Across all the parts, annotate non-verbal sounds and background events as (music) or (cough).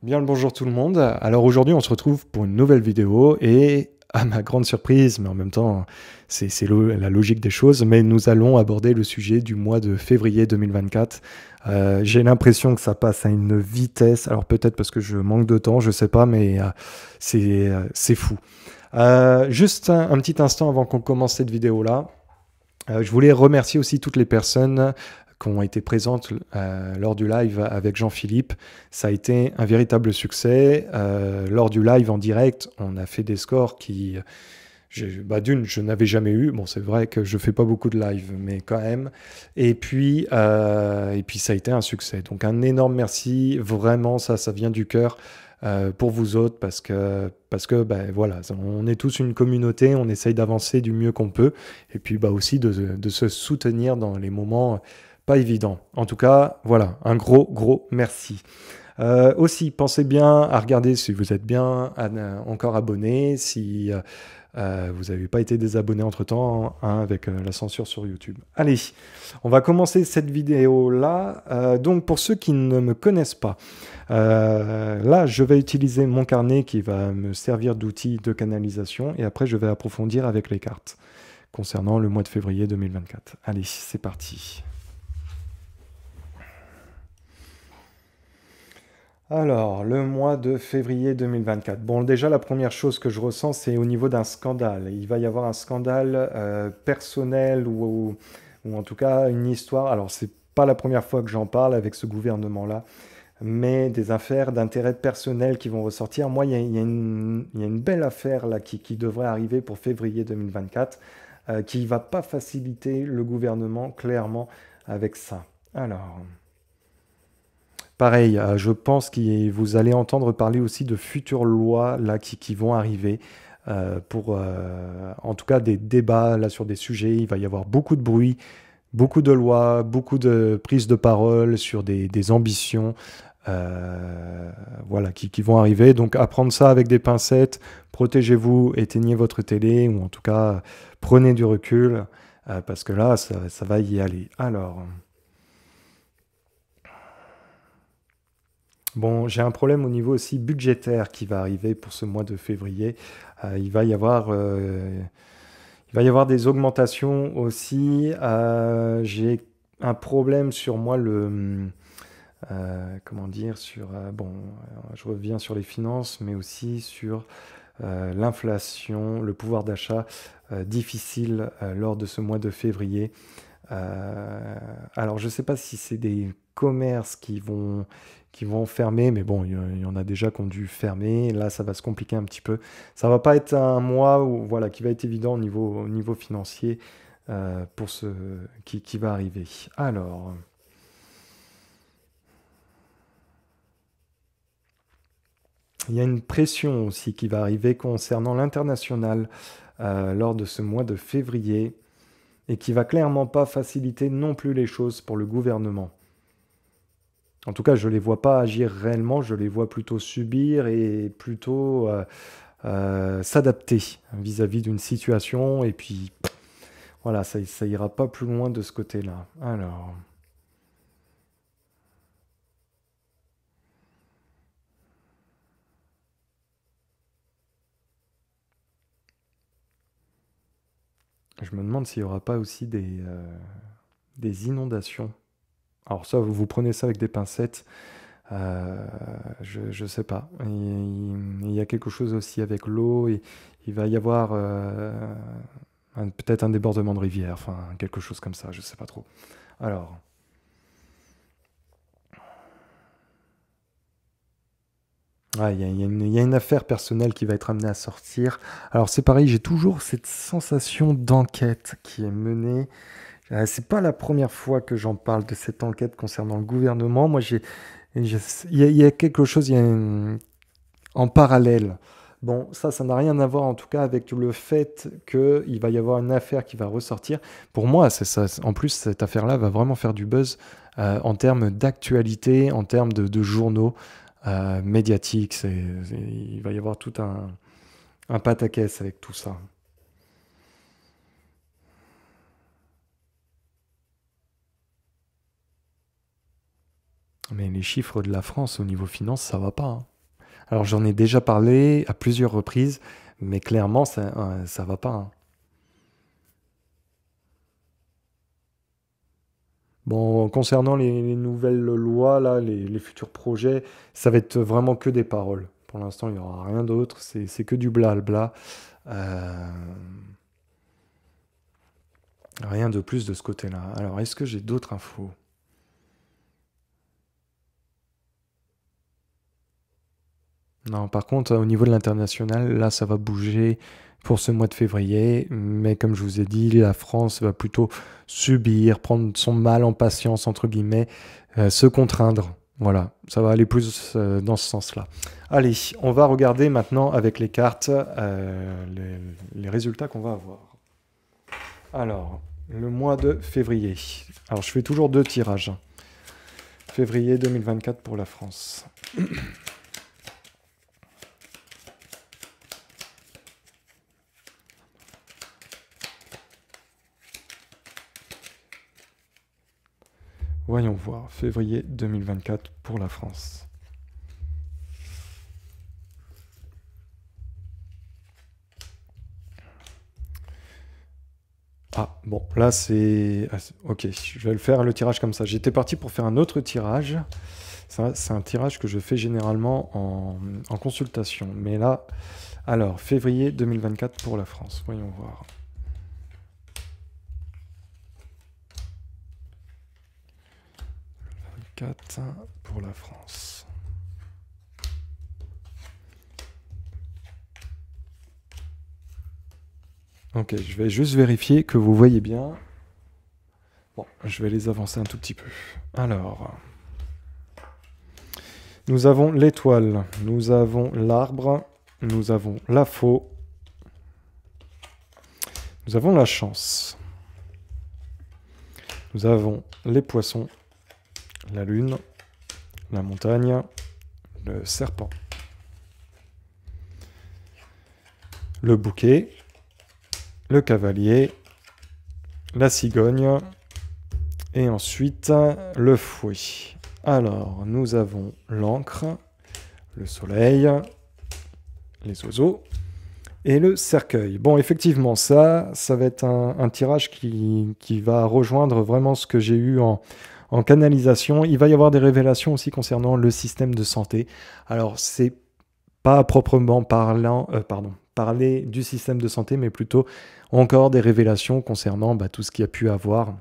Bien le bonjour tout le monde. Alors aujourd'hui, on se retrouve pour une nouvelle vidéo et à ma grande surprise, mais en même temps, c'est la logique des choses, mais nous allons aborder le sujet du mois de février 2024. Euh, j'ai l'impression que ça passe à une vitesse, alors peut-être parce que je manque de temps, je sais pas, mais euh, euh, c'est fou. juste un petit instant avant qu'on commence cette vidéo-là, je voulais remercier aussi toutes les personnes qui ont été présentes euh, lors du live avec Jean-Philippe. Ça a été un véritable succès. Euh, lors du live en direct, on a fait des scores qui, bah d'une, je n'avais jamais eu. Bon, c'est vrai que je fais pas beaucoup de live, mais quand même. Et puis, euh, et puis ça a été un succès. Donc un énorme merci. Vraiment, ça, ça vient du cœur. pour vous autres parce que parce que ben voilà on est tous une communauté on essaye d'avancer du mieux qu'on peut et puis bah aussi de, de, se soutenir dans les moments pas évident. En tout cas, voilà, un gros, gros merci. Euh, aussi, pensez bien à regarder si vous êtes bien encore abonné, si euh, euh, vous n'avez pas été désabonné entre-temps hein, avec la censure sur YouTube. Allez, on va commencer cette vidéo-là. donc, pour ceux qui ne me connaissent pas, là, je vais utiliser mon carnet qui va me servir d'outil de canalisation et après, je vais approfondir avec les cartes concernant le mois de février 2024. Allez, c'est parti. Alors, le mois de février 2024. Bon, déjà, la première chose que je ressens, c'est au niveau d'un scandale. Il va y avoir un scandale euh, personnel ou, ou, en tout cas une histoire. Alors, c'est pas la première fois que j'en parle avec ce gouvernement-là, mais des affaires d'intérêt personnel qui vont ressortir. Moi, il y, a une belle affaire là qui, devrait arriver pour février 2024, euh, qui ne va pas faciliter le gouvernement, clairement, avec ça. Alors. Pareil, euh, je pense que vous allez entendre parler aussi de futures lois là, qui, vont arriver. Euh, pour euh, en tout cas des débats là sur des sujets. Il va y avoir beaucoup de bruit, beaucoup de lois, beaucoup de prises de parole sur des, ambitions. voilà, qui, vont arriver. Donc, apprendre ça avec des pincettes, protégez-vous, éteignez votre télé, ou en tout cas, prenez du recul, parce que là, ça, ça va y aller. Alors. Bon, j'ai un problème au niveau aussi budgétaire qui va arriver pour ce mois de février. Euh, il, va y avoir, euh, il va y avoir des augmentations aussi. Euh, j'ai un problème sur moi le comment dire sur bon, je reviens sur les finances, mais aussi sur l'inflation, le pouvoir d'achat difficile lors de ce mois de février. alors, je ne sais pas si c'est des commerces qui vont qui vont fermer, mais bon, il y, en a déjà qui ont dû fermer. Là, ça va se compliquer un petit peu. Ça va pas être un mois où, voilà, qui va être évident au niveau, niveau financier euh, pour ce qui, va arriver. Alors. Il y a une pression aussi qui va arriver concernant l'international euh, lors de ce mois de février et qui va clairement pas faciliter non plus les choses pour le gouvernement. En tout cas, je ne les vois pas agir réellement, je les vois plutôt subir et plutôt euh, euh, s'adapter vis-à-vis d'une situation. Et puis, voilà, ça, n'ira pas plus loin de ce côté-là. Alors. Je me demande s'il n'y aura pas aussi des euh, inondations. Alors ça, vous, prenez ça avec des pincettes. Euh, je ne sais pas. Il, y a quelque chose aussi avec l'eau. Et, il va y avoir euh, peut-être un débordement de rivière, enfin quelque chose comme ça, je ne sais pas trop. Alors. Ah, il y, a une affaire personnelle qui va être amenée à sortir. Alors c'est pareil, j'ai toujours cette sensation d'enquête qui est menée euh, c'est pas la première fois que j'en parle de cette enquête concernant le gouvernement. Moi, j'ai, il y, a quelque chose, en parallèle. Bon, ça, ça n'a rien à voir en tout cas avec le fait qu'il va y avoir une affaire qui va ressortir. Pour moi, En plus, cette affaire-là va vraiment faire du buzz euh, en termes d'actualité, en termes de, journaux euh, médiatiques. il va y avoir tout un, un pataquès avec tout ça. Mais les chiffres de la France au niveau finance, ça va pas. Hein. Alors j'en ai déjà parlé à plusieurs reprises, mais clairement, ça ne euh, va pas. Hein. Bon, concernant les, nouvelles lois, là, les, futurs projets, ça va être vraiment que des paroles. Pour l'instant, il n'y aura rien d'autre, c'est que du blabla. Euh... Rien de plus de ce côté-là. Alors, est-ce que j'ai d'autres infos Non, par contre, au niveau de l'international, là, ça va bouger pour ce mois de février. Mais comme je vous ai dit, la France va plutôt subir, prendre son mal en patience, entre guillemets, euh, se contraindre. Voilà, ça va aller plus euh, dans ce sens-là. Allez, on va regarder maintenant avec les cartes euh, les, les résultats qu'on va avoir. Alors, le mois de février. Alors, je fais toujours deux tirages. Février 2024 pour la France. Voyons voir, février 2024 pour la France. Ah, bon, là ah, c'est... ok, je vais le faire, le tirage comme ça. J'étais parti pour faire un autre tirage. c'est un tirage que je fais généralement en consultation. Mais là, alors, février 2024 pour la France. Voyons voir. pour la France. Ok, je vais juste vérifier que vous voyez bien. Bon, je vais les avancer un tout petit peu. Alors, nous avons l'étoile, nous avons l'arbre, nous avons la faux, nous avons la chance, nous avons les poissons la lune, la montagne, le serpent, le bouquet, le cavalier, la cigogne, et ensuite le fouet. Alors, nous avons l'encre, le soleil, les oiseaux et le cercueil. Bon, effectivement, ça, ça va être un, tirage qui, va rejoindre vraiment ce que j'ai eu en, en canalisation. Il va y avoir des révélations aussi concernant le système de santé. Alors, c'est pas proprement parlant, euh, pardon, parler du système de santé, mais plutôt encore des révélations concernant bah, tout ce qui a pu avoir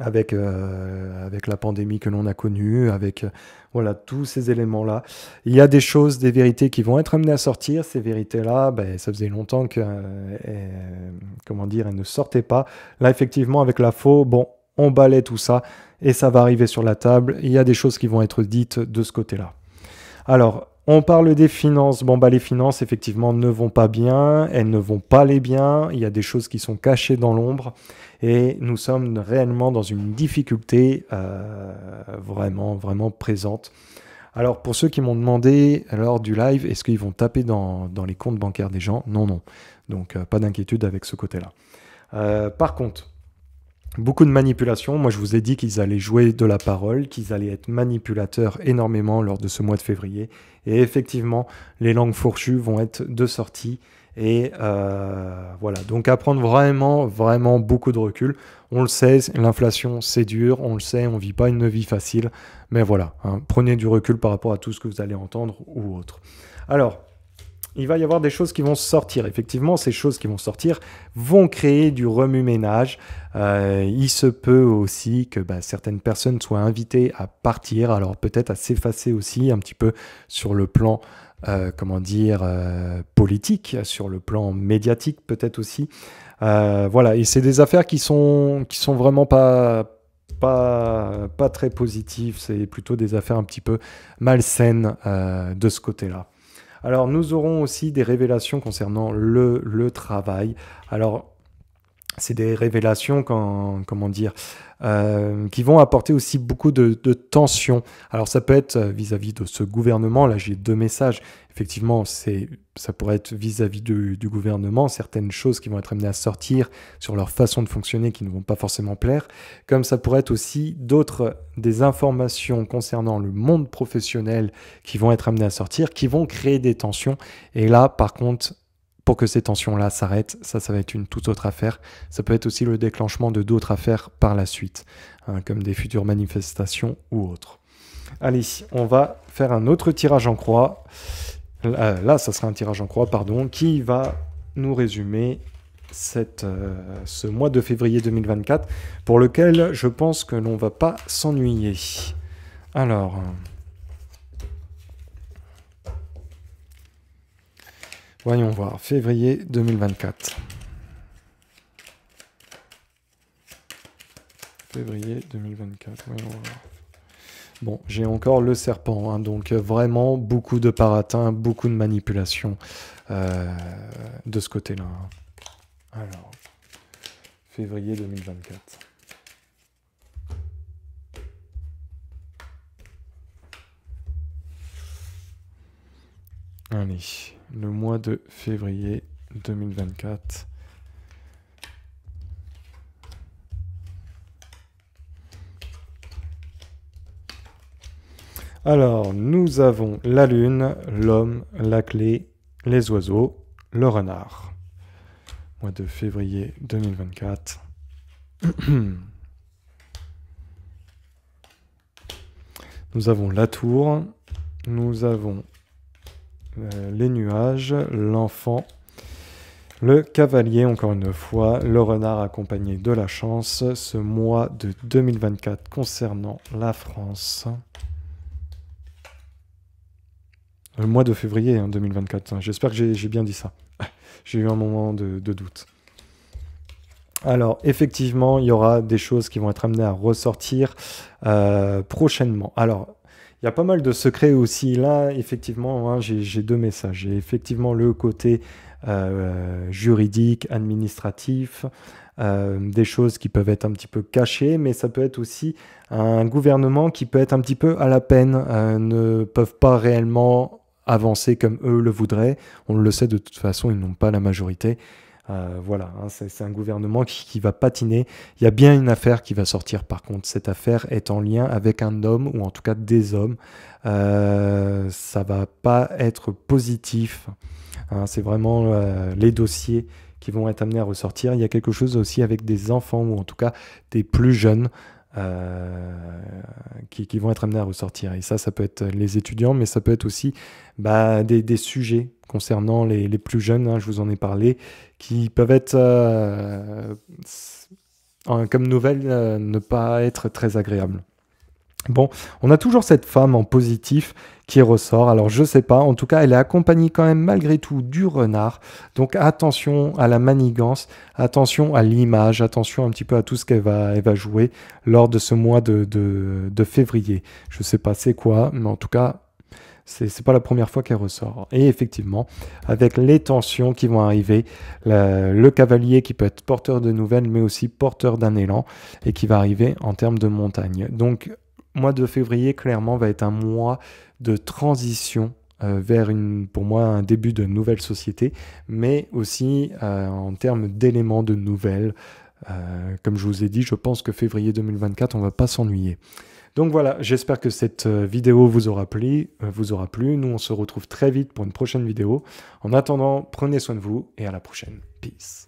avec, euh, avec la pandémie que l'on a connue, avec euh, voilà tous ces éléments-là. Il y a des choses, des vérités qui vont être amenées à sortir. Ces vérités-là, bah, ça faisait longtemps que, comment dire, elles ne sortaient pas. Là, effectivement, avec la faux, bon, on balaie tout ça et ça va arriver sur la table. Il y a des choses qui vont être dites de ce côté-là. Alors, on parle des finances. Bon, bah, les finances, effectivement, ne vont pas bien. Elles ne vont pas les bien. Il y a des choses qui sont cachées dans l'ombre. Et nous sommes réellement dans une difficulté euh, vraiment, vraiment présente. Alors, pour ceux qui m'ont demandé lors du live, est-ce qu'ils vont taper dans, les comptes bancaires des gens Non, non. Donc, euh, pas d'inquiétude avec ce côté-là. Euh, par contre, Beaucoup de manipulation. Moi, je vous ai dit qu'ils allaient jouer de la parole, qu'ils allaient être manipulateurs énormément lors de ce mois de février. Et effectivement, les langues fourchues vont être de sortie. Et euh, voilà, donc à prendre vraiment, vraiment beaucoup de recul. On le sait, l'inflation, c'est dur, on le sait, on ne vit pas une vie facile. Mais voilà, hein. prenez du recul par rapport à tout ce que vous allez entendre ou autre. Alors, il va y avoir des choses qui vont sortir. Effectivement, ces choses qui vont sortir vont créer du remue-ménage. Euh, il se peut aussi que bah, certaines personnes soient invitées à partir, alors peut-être à s'effacer aussi un petit peu sur le plan, euh, comment dire, euh, politique, sur le plan médiatique peut-être aussi. voilà, et c'est des affaires qui sont, qui sont vraiment pas pas, pas très positives, c'est plutôt des affaires un petit peu malsaines de ce côté-là. Alors nous aurons aussi des révélations concernant le, le travail. Alors c'est des révélations, quand, comment dire, euh, qui vont apporter aussi beaucoup de, de tensions. Alors ça peut être euh, vis-à-vis de ce gouvernement, là j'ai deux messages. Effectivement, c'est, ça pourrait être vis-à-vis du, du, gouvernement, certaines choses qui vont être amenées à sortir sur leur façon de fonctionner qui ne vont pas forcément plaire, comme ça pourrait être aussi d'autres, euh, des informations concernant le monde professionnel qui vont être amenées à sortir, qui vont créer des tensions. Et là, par contre, pour que ces tensions-là s'arrêtent. Ça, ça va être une toute autre affaire. Ça peut être aussi le déclenchement de d'autres affaires par la suite, hein, comme des futures manifestations ou autres. Allez, on va faire un autre tirage en croix. Là, ça sera un tirage en croix, pardon, qui va nous résumer cette, euh, ce mois de février 2024, pour lequel je pense que l'on va pas s'ennuyer. Alors... Voyons voir, février 2024. Février 2024, voyons voir. Bon, j'ai encore le serpent, hein, donc euh, vraiment beaucoup de paratins, beaucoup de manipulations euh, de ce côté-là. Hein. Alors, février 2024. Allez, le mois de février 2024. Alors, nous avons la lune, l'homme, la clé, les oiseaux, le renard. Mois de février 2024. (clears throat) nous avons la tour, nous avons euh, les nuages, l'enfant, le cavalier, encore une fois, le renard accompagné de la chance, ce mois de 2024 concernant la France. Le euh, mois de février 2024, hein, hein. j'espère que j'ai bien dit ça. (laughs) j'ai eu un moment de, doute. Alors, effectivement, il y aura des choses qui vont être amenées à ressortir euh, prochainement. Alors, il y a pas mal de secrets aussi. Là, effectivement, hein, j'ai deux messages. J'ai effectivement le côté euh, juridique, administratif, euh, des choses qui peuvent être un petit peu cachées, mais ça peut être aussi un gouvernement qui peut être un petit peu à la peine, euh, ne peuvent pas réellement avancer comme eux le voudraient. On le sait de toute façon, ils n'ont pas la majorité. Euh, voilà, hein, c'est un gouvernement qui, va patiner. Il y a bien une affaire qui va sortir, par contre. Cette affaire est en lien avec un homme, ou en tout cas des hommes. Euh, ça va pas être positif. Hein. c'est vraiment euh, les dossiers qui vont être amenés à ressortir. Il y a quelque chose aussi avec des enfants, ou en tout cas des plus jeunes. Euh, qui, vont être amenés à ressortir. Et ça, ça peut être les étudiants, mais ça peut être aussi bah, des, sujets concernant les, plus jeunes, hein, je vous en ai parlé, qui peuvent être, euh, comme nouvelle euh, ne pas être très agréables. Bon, on a toujours cette femme en positif qui ressort. Alors je sais pas, en tout cas, elle est accompagnée quand même malgré tout du renard. Donc attention à la manigance, attention à l'image, attention un petit peu à tout ce qu'elle va, jouer lors de ce mois de, février. Je sais pas c'est quoi, mais en tout cas, c'est pas la première fois qu'elle ressort. Et effectivement, avec les tensions qui vont arriver, le, le cavalier qui peut être porteur de nouvelles, mais aussi porteur d'un élan, et qui va arriver en termes de montagne. Donc mois de février, clairement, va être un mois de transition euh, vers une, pour moi un début de nouvelle société, mais aussi euh, en termes d'éléments de nouvelles. Euh, comme je vous ai dit, je pense que février 2024, on va pas s'ennuyer. Donc voilà, j'espère que cette vidéo vous aura plu, vous aura plu. Nous, on se retrouve très vite pour une prochaine vidéo. En attendant, prenez soin de vous et à la prochaine. Peace.